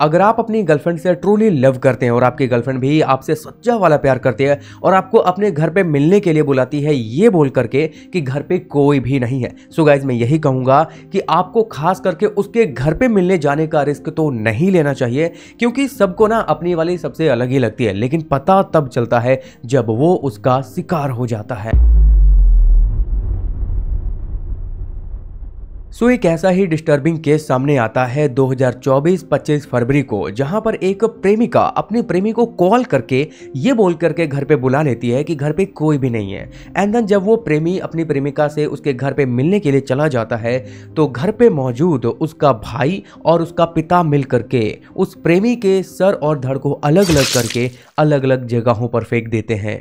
अगर आप अपनी गर्लफ्रेंड से ट्रूली लव करते हैं और आपकी गर्लफ्रेंड भी आपसे सच्चा वाला प्यार करती है और आपको अपने घर पे मिलने के लिए बुलाती है ये बोल करके कि घर पे कोई भी नहीं है सो गाइज मैं यही कहूँगा कि आपको खास करके उसके घर पे मिलने जाने का रिस्क तो नहीं लेना चाहिए क्योंकि सबको ना अपनी वाली सबसे अलग ही लगती है लेकिन पता तब चलता है जब वो उसका शिकार हो जाता है सो एक ऐसा ही डिस्टर्बिंग केस सामने आता है 2024-25 फरवरी को जहां पर एक प्रेमिका अपने प्रेमी को कॉल करके ये बोल करके घर पे बुला लेती है कि घर पे कोई भी नहीं है एंड देन जब वो प्रेमी अपनी प्रेमिका से उसके घर पे मिलने के लिए चला जाता है तो घर पे मौजूद उसका भाई और उसका पिता मिल करके उस प्रेमी के सर और धड़ को अलग अलग करके अलग अलग जगहों पर फेंक देते हैं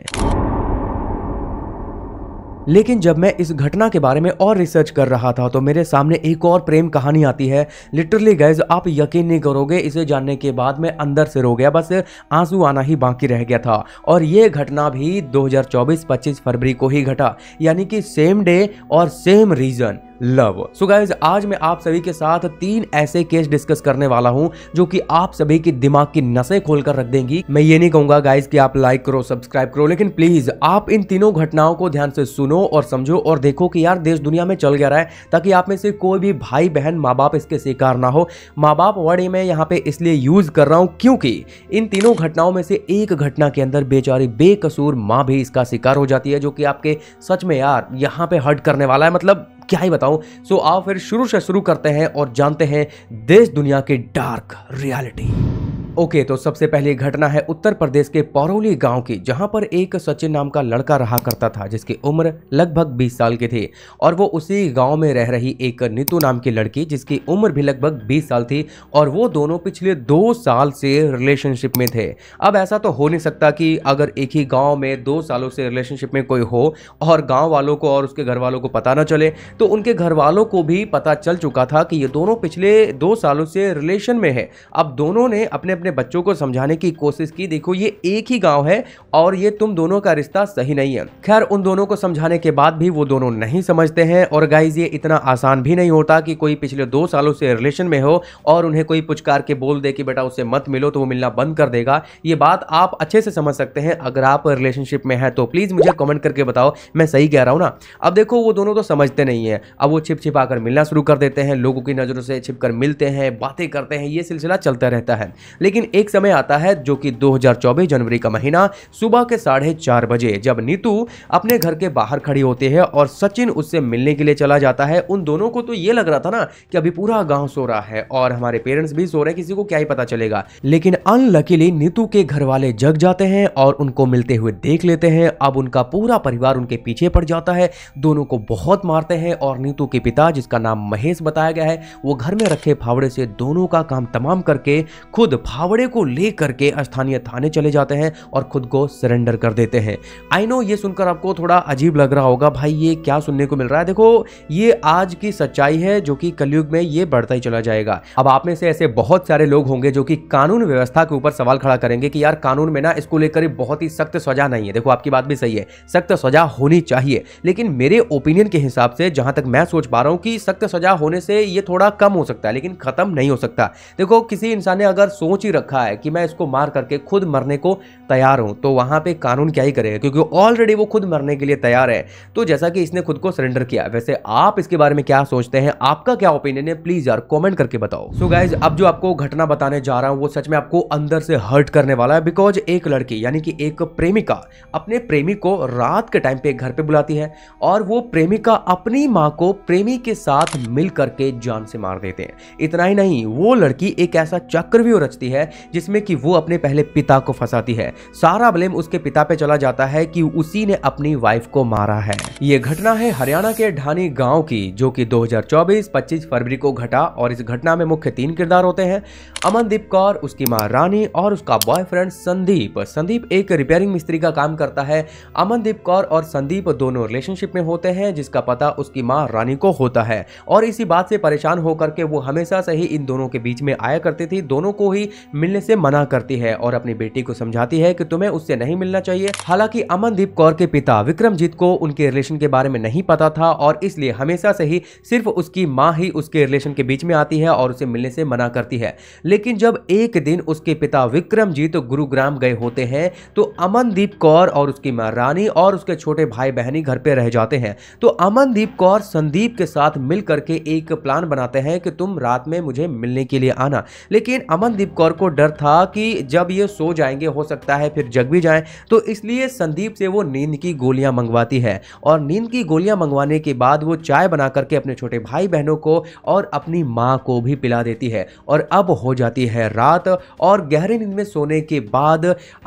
लेकिन जब मैं इस घटना के बारे में और रिसर्च कर रहा था तो मेरे सामने एक और प्रेम कहानी आती है लिटरली गैज आप यकीन नहीं करोगे इसे जानने के बाद मैं अंदर से रो गया बस आंसू आना ही बाकी रह गया था और ये घटना भी 2024-25 फरवरी को ही घटा यानी कि सेम डे और same reason love so guys आज मैं आप सभी के साथ तीन ऐसे केस डिस्कस करने वाला हूँ जो कि आप सभी के दिमाग की खोल खोलकर रख देंगी मैं ये नहीं कहूंगा गाइज कि आप लाइक करो सब्सक्राइब करो लेकिन प्लीज आप इन तीनों घटनाओं को ध्यान से सुनो और समझो और देखो कि यार देश दुनिया में चल गया रहा है ताकि आप में से कोई भी भाई बहन माँ बाप इसके शिकार ना हो माँ बाप वर्ड मैं यहाँ पे इसलिए यूज कर रहा हूँ क्योंकि इन तीनों घटनाओं में से एक घटना के अंदर बेचारी बेकसूर माँ भी इसका शिकार हो जाती है जो कि आपके सच में यार यहाँ पे हर्ट करने वाला है मतलब क्या ही बताऊं सो so, आओ फिर शुरू से शुरू करते हैं और जानते हैं देश दुनिया की डार्क रियलिटी ओके okay, तो सबसे पहली घटना है उत्तर प्रदेश के पौरौली गांव की जहां पर एक सचिन नाम का लड़का रहा करता था जिसकी उम्र लगभग 20 साल की थी और वो उसी गांव में रह रही एक नीतू नाम की लड़की जिसकी उम्र भी लगभग 20 साल थी और वो दोनों पिछले दो साल से रिलेशनशिप में थे अब ऐसा तो हो नहीं सकता कि अगर एक ही गाँव में दो सालों से रिलेशनशिप में कोई हो और गाँव वालों को और उसके घर वालों को पता ना चले तो उनके घर वालों को भी पता चल चुका था कि ये दोनों पिछले दो सालों से रिलेशन में है अब दोनों ने अपने अपने बच्चों को समझाने की कोशिश की देखो ये एक ही गांव है और ये तुम दोनों का रिश्ता सही नहीं है खैर उन दोनों को समझाने के बाद भी वो दोनों नहीं समझते हैं और गाइज ये इतना आसान भी नहीं होता कि कोई पिछले दो सालों से रिलेशन में हो और उन्हें कोई पुचकार के बोल दे कि बेटा उससे मत मिलो तो वो मिलना बंद कर देगा ये बात आप अच्छे से समझ सकते हैं अगर आप रिलेशनशिप में हैं तो प्लीज़ मुझे कमेंट करके बताओ मैं सही कह रहा हूँ ना अब देखो वो दोनों तो समझते नहीं है अब वो छिप छिपा कर मिलना शुरू कर देते हैं लोगों की नज़रों से छिप कर मिलते हैं बातें करते हैं ये सिलसिला चलता रहता है लेकिन लेकिन एक समय आता है जो कि 2024 जनवरी का महीना सुबह के साढ़े चार बजे जब नीतू अपने घर के बाहर खड़ी होती है और सचिन उससे मिलने के लिए चला जाता है उन दोनों को तो ये लग रहा था ना कि अभी पूरा गाँव सो रहा है और हमारे पेरेंट्स भी सो रहे हैं किसी को क्या ही पता चलेगा लेकिन अनलकीली नीतू के घर वाले जग जाते हैं और उनको मिलते हुए देख लेते हैं अब उनका पूरा परिवार उनके पीछे पड़ जाता है दोनों को बहुत मारते हैं और नीतू के पिता जिसका नाम महेश बताया गया है वो घर में रखे फावड़े से दोनों का काम तमाम करके खुद फाव भावड़े को ले करके स्थानीय थाने चले जाते हैं और खुद को सरेंडर कर देते हैं आई नो ये सुनकर आपको थोड़ा अजीब लग रहा होगा भाई ये क्या सुनने को मिल रहा है देखो ये आज की सच्चाई है जो कि कलयुग में ये बढ़ता ही चला जाएगा अब आप में से ऐसे बहुत सारे लोग होंगे जो कि कानून व्यवस्था के ऊपर सवाल खड़ा करेंगे कि यार कानून में ना इसको लेकर बहुत ही सख्त सजा नहीं है देखो आपकी बात भी सही है सख्त सजा होनी चाहिए लेकिन मेरे ओपिनियन के हिसाब से जहां तक मैं सोच पा रहा हूं कि सख्त सजा होने से ये थोड़ा कम हो सकता है लेकिन खत्म नहीं हो सकता देखो किसी इंसान ने अगर सोच ही ही रखा है कि मैं इसको मार करके खुद मरने को तैयार हूं तो वहां पे कानून क्या ही करेगा क्योंकि ऑलरेडी वो खुद मरने के लिए तैयार है तो जैसा कि इसने खुद को सरेंडर किया वैसे आप इसके बारे में क्या सोचते हैं आपका क्या ओपिनियन है प्लीज़ यार कॉमेंट करके बताओ सो so गाइज अब जो आपको घटना बताने जा रहा हूँ वो सच में आपको अंदर से हर्ट करने वाला है बिकॉज एक लड़की यानी कि एक प्रेमिका अपने प्रेमी को रात के टाइम पे घर पे बुलाती है और वो प्रेमिका अपनी माँ को प्रेमी के साथ मिल करके जान से मार देते हैं इतना ही नहीं वो लड़की एक ऐसा चक्रव्यूह रचती है है जिसमें कि वो अपने पहले पिता को फंसाती है सारा ब्लेम उसके पिता पे चला जाता है कि उसी ने अपनी वाइफ को मारा है ये घटना है हरियाणा के ढानी गांव की जो कि 2024 25 फरवरी को घटा और इस घटना में मुख्य तीन किरदार होते हैं अमनदीप कौर उसकी माँ रानी और उसका बॉयफ्रेंड संदीप संदीप एक रिपेयरिंग मिस्त्री का काम करता है अमनदीप कौर और संदीप दोनों रिलेशनशिप में होते हैं जिसका पता उसकी माँ रानी को होता है और इसी बात से परेशान होकर के वो हमेशा से ही इन दोनों के बीच में आया करती थी दोनों को ही मिलने से मना करती है और अपनी बेटी को समझाती है कि तुम्हें उससे नहीं मिलना चाहिए हालांकि अमनदीप कौर के पिता विक्रमजीत को उनके रिलेशन के बारे में नहीं पता था और इसलिए हमेशा से ही सिर्फ उसकी माँ ही उसके रिलेशन के बीच में आती है और उसे मिलने से मना करती है लेकिन जब एक दिन उसके पिता विक्रमजीत गुरुग्राम गए होते हैं तो अमनदीप कौर और उसकी माँ रानी और उसके छोटे भाई बहनी घर पर रह जाते हैं तो अमनदीप कौर संदीप के साथ मिल करके एक प्लान बनाते हैं कि तुम रात में मुझे मिलने के लिए आना लेकिन अमनदीप कौर को डर था कि जब ये सो जाएंगे हो सकता है फिर जग भी जाएं तो इसलिए संदीप से वो नींद की गोलियां मंगवाती है और नींद की गोलियां मंगवाने के बाद वो चाय बना करके अपने छोटे भाई बहनों को और अपनी माँ को भी पिला देती है और अब हो जाती है रात और गहरी नींद में सोने के बाद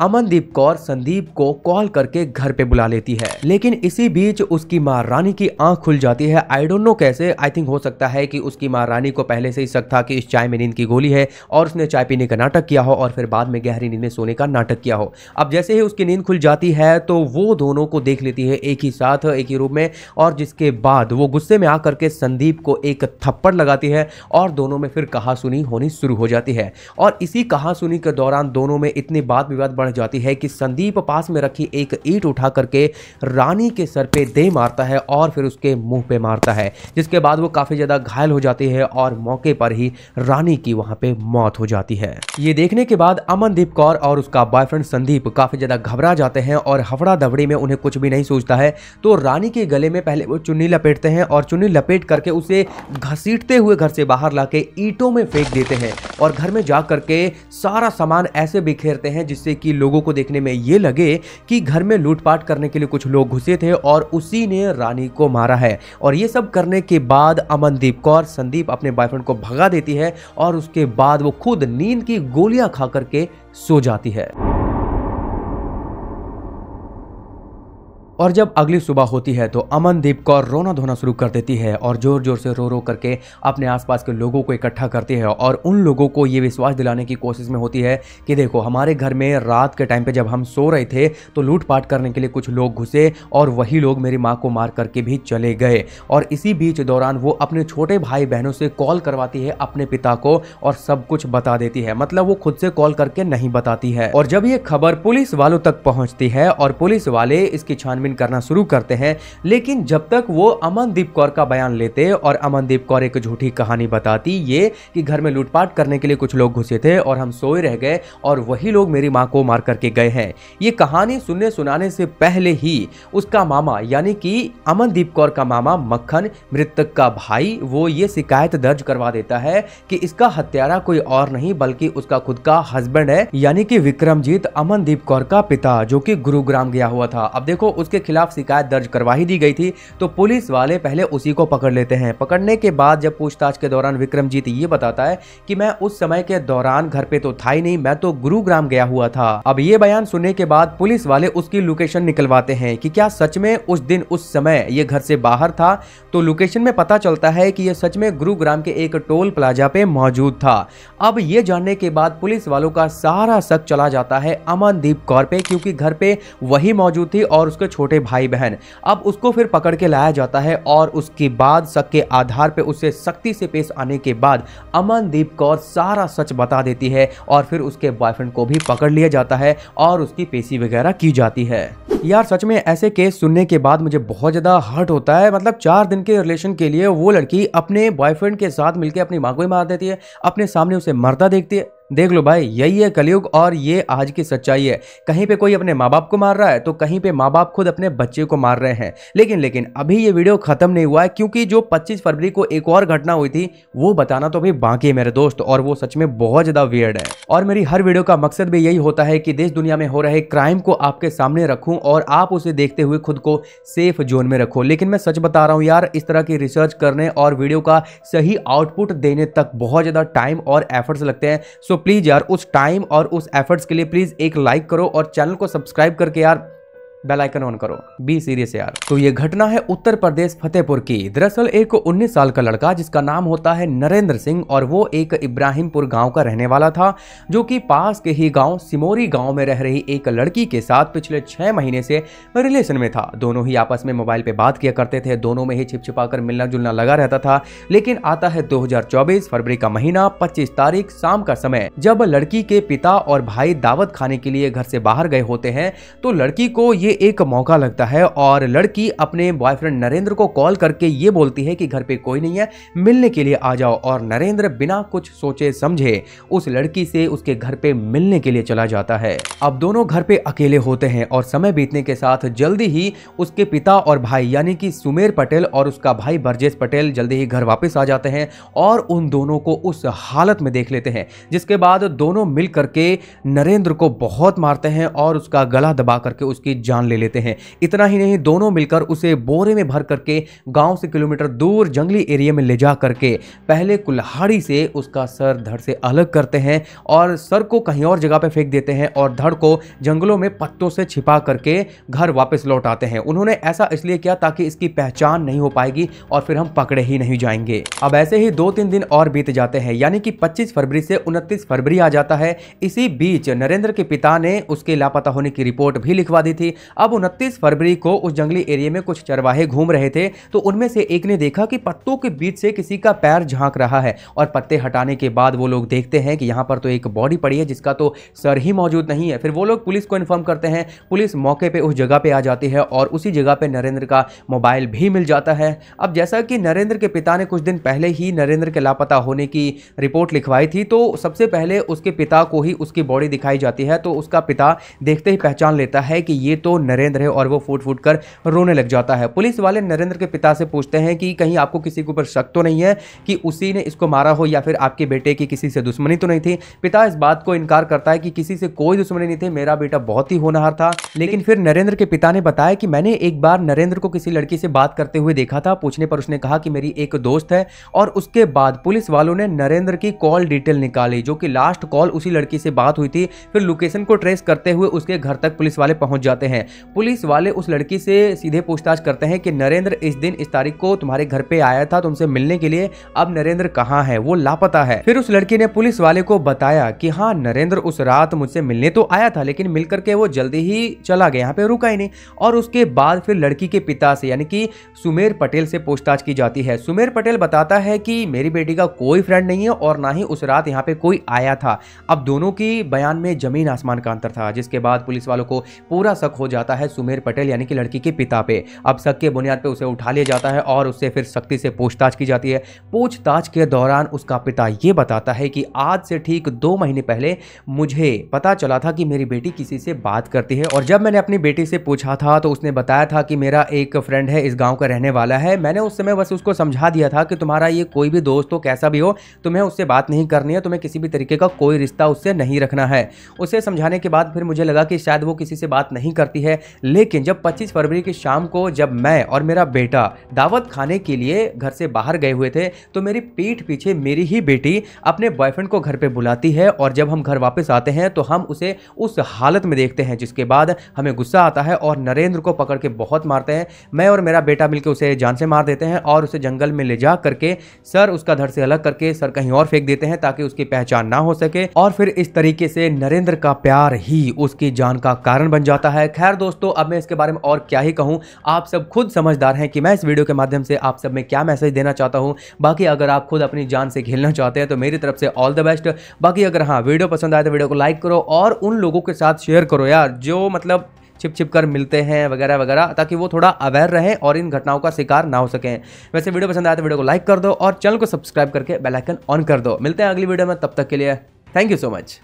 अमनदीप कौर संदीप को कॉल करके घर पे बुला लेती है लेकिन इसी बीच उसकी माँ रानी की आंख खुल जाती है आई डोंट नो कैसे आई थिंक हो सकता है कि उसकी माँ रानी को पहले से ही शक था कि इस चाय में नींद की गोली है और उसने चाय पीने का का नाटक किया हो और फिर बाद में गहरी नींद में सोने का नाटक किया हो अब जैसे ही उसकी नींद खुल जाती है तो वो दोनों को देख लेती है एक ही साथ एक ही रूप में और जिसके बाद वो गुस्से में आकर के संदीप को एक थप्पड़ लगाती है और दोनों में फिर कहासुनी होनी शुरू हो जाती है और इसी कहासुनी के दौरान दोनों में इतनी बात विवाद बढ़ जाती है कि संदीप पास में रखी एक ईट उठा करके रानी के सर पे दे मारता है और फिर उसके मुंह पे मारता है जिसके बाद वो काफ़ी ज़्यादा घायल हो जाती है और मौके पर ही रानी की वहाँ पे मौत हो जाती है ये देखने के बाद अमनदीप कौर और उसका बॉयफ्रेंड संदीप काफ़ी ज़्यादा घबरा जाते हैं और हफड़ा दबड़ी में उन्हें कुछ भी नहीं सोचता है तो रानी के गले में पहले वो चुन्नी लपेटते हैं और चुन्नी लपेट करके उसे घसीटते हुए घर से बाहर लाके ईंटों में फेंक देते हैं और घर में जा करके सारा सामान ऐसे बिखेरते हैं जिससे कि लोगों को देखने में ये लगे कि घर में लूटपाट करने के लिए कुछ लोग घुसे थे और उसी ने रानी को मारा है और ये सब करने के बाद अमनदीप कौर संदीप अपने बॉयफ्रेंड को भगा देती है और उसके बाद वो खुद नींद की गोलियां खा करके सो जाती है और जब अगली सुबह होती है तो अमनदीप कौर रोना धोना शुरू कर देती है और जोर जोर से रो रो करके अपने आसपास के लोगों को इकट्ठा करती है और उन लोगों को ये विश्वास दिलाने की कोशिश में होती है कि देखो हमारे घर में रात के टाइम पे जब हम सो रहे थे तो लूटपाट करने के लिए कुछ लोग घुसे और वही लोग मेरी माँ को मार करके भी चले गए और इसी बीच दौरान वो अपने छोटे भाई बहनों से कॉल करवाती है अपने पिता को और सब कुछ बता देती है मतलब वो खुद से कॉल करके नहीं बताती है और जब ये खबर पुलिस वालों तक पहुंचती है और पुलिस वाले इसकी छानबीन छानबीन करना शुरू करते हैं लेकिन जब तक वो अमनदीप कौर का बयान लेते और अमनदीप कौर एक झूठी कहानी बताती ये कि घर में लूटपाट करने के लिए कुछ लोग घुसे थे और हम सोए रह गए और वही लोग मेरी माँ को मार करके गए हैं ये कहानी सुनने सुनाने से पहले ही उसका मामा यानी कि अमनदीप कौर का मामा मक्खन मृतक का भाई वो ये शिकायत दर्ज करवा देता है कि इसका हत्यारा कोई और नहीं बल्कि उसका खुद का हस्बैंड है यानी कि विक्रमजीत अमनदीप कौर का पिता जो कि गुरुग्राम गया हुआ था अब देखो उसके उसके खिलाफ शिकायत दर्ज करवा ही दी गई थी तो पुलिस वाले पहले उसी को पकड़ लेते हैं पकड़ने के बाद जब पूछताछ के दौरान विक्रमजीत ये बताता है कि मैं उस समय के दौरान घर पे तो था ही नहीं मैं तो गुरुग्राम गया हुआ था अब ये बयान सुनने के बाद पुलिस वाले उसकी लोकेशन निकलवाते हैं कि क्या सच में उस दिन उस समय ये घर से बाहर था तो लोकेशन में पता चलता है कि यह सच में गुरुग्राम के एक टोल प्लाजा पे मौजूद था अब ये जानने के बाद पुलिस वालों का सारा शक चला जाता है अमनदीप कौर पे क्योंकि घर पे वही मौजूद थी और उसके छोटे छोटे भाई बहन अब उसको फिर पकड़ के लाया जाता है और उसके बाद शक के आधार पर उसे सख्ती से पेश आने के बाद अमनदीप कौर सारा सच बता देती है और फिर उसके बॉयफ्रेंड को भी पकड़ लिया जाता है और उसकी पेशी वगैरह की जाती है यार सच में ऐसे केस सुनने के बाद मुझे बहुत ज़्यादा हर्ट होता है मतलब चार दिन के रिलेशन के लिए वो लड़की अपने बॉयफ्रेंड के साथ मिलकर अपनी माँ को ही मार देती है अपने सामने उसे मरता देखती है देख लो भाई यही है कलयुग और ये आज की सच्चाई है कहीं पे कोई अपने माँ बाप को मार रहा है तो कहीं पे माँ बाप खुद अपने बच्चे को मार रहे हैं लेकिन लेकिन अभी ये वीडियो खत्म नहीं हुआ है क्योंकि जो 25 फरवरी को एक और घटना हुई थी वो बताना तो अभी बाकी है मेरे दोस्त और वो सच में बहुत ज्यादा वियर्ड है और मेरी हर वीडियो का मकसद भी यही होता है कि देश दुनिया में हो रहे क्राइम को आपके सामने रखूं और आप उसे देखते हुए खुद को सेफ जोन में रखो लेकिन मैं सच बता रहा हूँ यार इस तरह की रिसर्च करने और वीडियो का सही आउटपुट देने तक बहुत ज़्यादा टाइम और एफर्ट्स लगते हैं सो प्लीज़ यार उस टाइम और उस एफर्ट्स के लिए प्लीज़ एक लाइक करो और चैनल को सब्सक्राइब करके यार बेल आइकन ऑन करो बी सीरियस यार तो ये घटना है उत्तर प्रदेश फतेहपुर की दरअसल एक 19 साल का लड़का जिसका नाम होता है नरेंद्र सिंह और वो एक इब्राहिमपुर गांव का रहने वाला था जो कि पास के ही गांव सिमोरी गांव में रह रही एक लड़की के साथ पिछले छह महीने से रिलेशन में था दोनों ही आपस में मोबाइल पे बात किया करते थे दोनों में ही छिप छिपा कर मिलना जुलना लगा रहता था लेकिन आता है दो फरवरी का महीना पच्चीस तारीख शाम का समय जब लड़की के पिता और भाई दावत खाने के लिए घर से बाहर गए होते हैं तो लड़की को ये एक मौका लगता है और लड़की अपने बॉयफ्रेंड नरेंद्र को कॉल करके ये बोलती है कि घर पे कोई नहीं है मिलने के लिए आ जाओ और नरेंद्र बिना कुछ सोचे समझे उस लड़की से उसके घर पे मिलने के लिए चला जाता है अब दोनों घर पे अकेले होते हैं और समय बीतने के साथ जल्दी ही उसके पिता और भाई यानी कि सुमेर पटेल और उसका भाई बर्जेश पटेल जल्दी ही घर वापस आ जाते हैं और उन दोनों को उस हालत में देख लेते हैं जिसके बाद दोनों मिल करके नरेंद्र को बहुत मारते हैं और उसका गला दबा करके उसकी जान जान ले लेते हैं इतना ही नहीं दोनों मिलकर उसे बोरे में भर करके गांव से किलोमीटर दूर जंगली एरिया में ले जा करके पहले कुल्हाड़ी से उसका सर धड़ से अलग करते हैं और सर को कहीं और जगह पर फेंक देते हैं और धड़ को जंगलों में पत्तों से छिपा करके घर वापस लौट आते हैं उन्होंने ऐसा इसलिए किया ताकि इसकी पहचान नहीं हो पाएगी और फिर हम पकड़े ही नहीं जाएंगे अब ऐसे ही दो तीन दिन और बीत जाते हैं यानी कि 25 फरवरी से 29 फरवरी आ जाता है इसी बीच नरेंद्र के पिता ने उसके लापता होने की रिपोर्ट भी लिखवा दी थी अब उनतीस फरवरी को उस जंगली एरिए में कुछ चरवाहे घूम रहे थे तो उनमें से एक ने देखा कि पत्तों के बीच से किसी का पैर झांक रहा है और पत्ते हटाने के बाद वो लोग देखते हैं कि यहाँ पर तो एक बॉडी पड़ी है जिसका तो सर ही मौजूद नहीं है फिर वो लोग पुलिस को इन्फॉर्म करते हैं पुलिस मौके पर उस जगह पर आ जाती है और उसी जगह पर नरेंद्र का मोबाइल भी मिल जाता है अब जैसा कि नरेंद्र के पिता ने कुछ दिन पहले ही नरेंद्र के लापता होने की रिपोर्ट लिखवाई थी तो सबसे पहले उसके पिता को ही उसकी बॉडी दिखाई जाती है तो उसका पिता देखते ही पहचान लेता है कि ये तो नरेंद्र है और वो फूट फूट कर रोने लग जाता है पुलिस वाले नरेंद्र के पिता से पूछते हैं कि कहीं आपको किसी के ऊपर शक तो नहीं है कि उसी ने इसको मारा हो या फिर आपके बेटे की किसी से दुश्मनी तो नहीं थी पिता इस बात को इनकार करता है कि किसी से कोई दुश्मनी नहीं थी मेरा बेटा बहुत ही होनहार था लेकिन फिर नरेंद्र के पिता ने बताया कि मैंने एक बार नरेंद्र को किसी लड़की से बात करते हुए देखा था पूछने पर उसने कहा कि मेरी एक दोस्त है और उसके बाद पुलिस वालों ने नरेंद्र की कॉल डिटेल निकाली जो कि लास्ट कॉल उसी लड़की से बात हुई थी फिर लोकेशन को ट्रेस करते हुए उसके घर तक पुलिस वाले पहुंच जाते हैं पुलिस वाले उस लड़की से सीधे पूछताछ करते हैं कि नरेंद्र इस दिन इस तारीख को तुम्हारे घर पे आया था तुमसे मिलने के लिए अब नरेंद्र कहाँ है वो लापता है फिर उस लड़की ने पुलिस वाले को बताया कि हाँ नरेंद्र उस रात मुझसे मिलने तो आया था लेकिन मिलकर के वो जल्दी ही चला गया यहाँ पे रुका ही नहीं और उसके बाद फिर लड़की के पिता से यानी कि सुमेर पटेल से पूछताछ की जाती है सुमेर पटेल बताता है कि मेरी बेटी का कोई फ्रेंड नहीं है और ना ही उस रात यहाँ पे कोई आया था अब दोनों की बयान में जमीन आसमान का अंतर था जिसके बाद पुलिस वालों को पूरा शक हो जाता है सुमेर पटेल यानी कि लड़की के पिता पे अब शक के बुनियाद पर उसे उठा लिया जाता है और उससे फिर सख्ती से पूछताछ की जाती है पूछताछ के दौरान उसका पिता ये बताता है कि आज से ठीक दो महीने पहले मुझे पता चला था कि मेरी बेटी किसी से बात करती है और जब मैंने अपनी बेटी से पूछा था तो उसने बताया था कि मेरा एक फ्रेंड है इस गाँव का रहने वाला है मैंने उस समय बस उसको समझा दिया था कि तुम्हारा ये कोई भी दोस्त हो कैसा भी हो तुम्हें उससे बात नहीं करनी है तुम्हें किसी भी तरीके का कोई रिश्ता उससे नहीं रखना है उसे समझाने के बाद फिर मुझे लगा कि शायद वो किसी से बात नहीं करती है लेकिन जब 25 फरवरी की शाम को जब मैं और मेरा बेटा दावत खाने के लिए घर से बाहर गए हुए थे तो मेरी पीठ पीछे मेरी ही बेटी अपने बॉयफ्रेंड को घर पर बुलाती है और जब हम घर वापस आते हैं तो हम उसे उस हालत में देखते हैं जिसके बाद हमें गुस्सा आता है और नरेंद्र को पकड़ के बहुत मारते हैं मैं और मेरा बेटा मिलकर उसे जान से मार देते हैं और उसे जंगल में ले जा करके सर उसका धड़ से अलग करके सर कहीं और फेंक देते हैं ताकि उसकी पहचान ना हो सके और फिर इस तरीके से नरेंद्र का प्यार ही उसकी जान का कारण बन जाता है खैर यार दोस्तों अब मैं इसके बारे में और क्या ही कहूँ आप सब खुद समझदार हैं कि मैं इस वीडियो के माध्यम से आप सब में क्या मैसेज देना चाहता हूँ बाकी अगर आप खुद अपनी जान से खेलना चाहते हैं तो मेरी तरफ से ऑल द बेस्ट बाकी अगर हाँ वीडियो पसंद आए तो वीडियो को लाइक करो और उन लोगों के साथ शेयर करो यार जो मतलब छिप छिप कर मिलते हैं वगैरह वगैरह ताकि वो थोड़ा अवेयर रहें और इन घटनाओं का शिकार ना हो सकें वैसे वीडियो पसंद आया तो वीडियो को लाइक कर दो और चैनल को सब्सक्राइब करके बेलाइकन ऑन कर दो मिलते हैं अगली वीडियो में तब तक के लिए थैंक यू सो मच